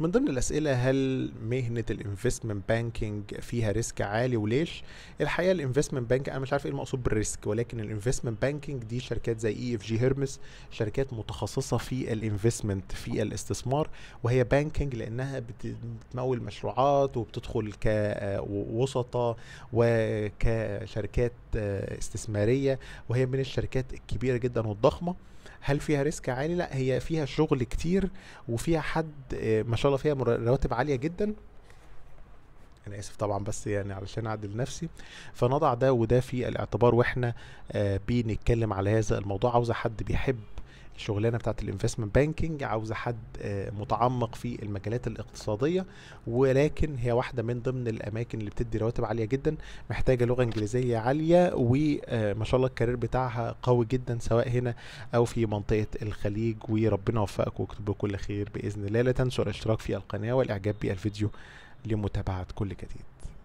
من ضمن الأسئلة هل مهنة الانفستمنت بانكينج فيها ريسك عالي وليش؟ الحقيقة الانفستمنت بانك أنا مش عارف إيه المقصود بالريسك ولكن الانفستمنت بانكينج دي شركات زي إي إف جي هيرمس شركات متخصصة في الانفستمنت في الاستثمار وهي بانكينج لأنها بتمول مشروعات وبتدخل كوسطاء آه، وكشركات آه، استثمارية وهي من الشركات الكبيرة جدا والضخمة هل فيها ريسك عالي لا هي فيها شغل كتير وفيها حد آه، ما شاء الله فيها رواتب عاليه جدا انا اسف طبعا بس يعني علشان اعدل نفسي فنضع ده وده في الاعتبار واحنا آه، بنتكلم على هذا الموضوع عاوز حد بيحب الشغلانه بتاعت الانفستمنت بانكينج عاوزه حد آه، متعمق في المجالات الاقتصاديه ولكن هي واحده من ضمن الاماكن اللي بتدي رواتب عاليه جدا محتاجه لغه انجليزيه عاليه وما آه، شاء الله الكارير بتاعها قوي جدا سواء هنا او في منطقه الخليج وربنا يوفقك ويكتب كل خير باذن الله لا تنسوا الاشتراك في القناه والاعجاب بالفيديو لمتابعه كل جديد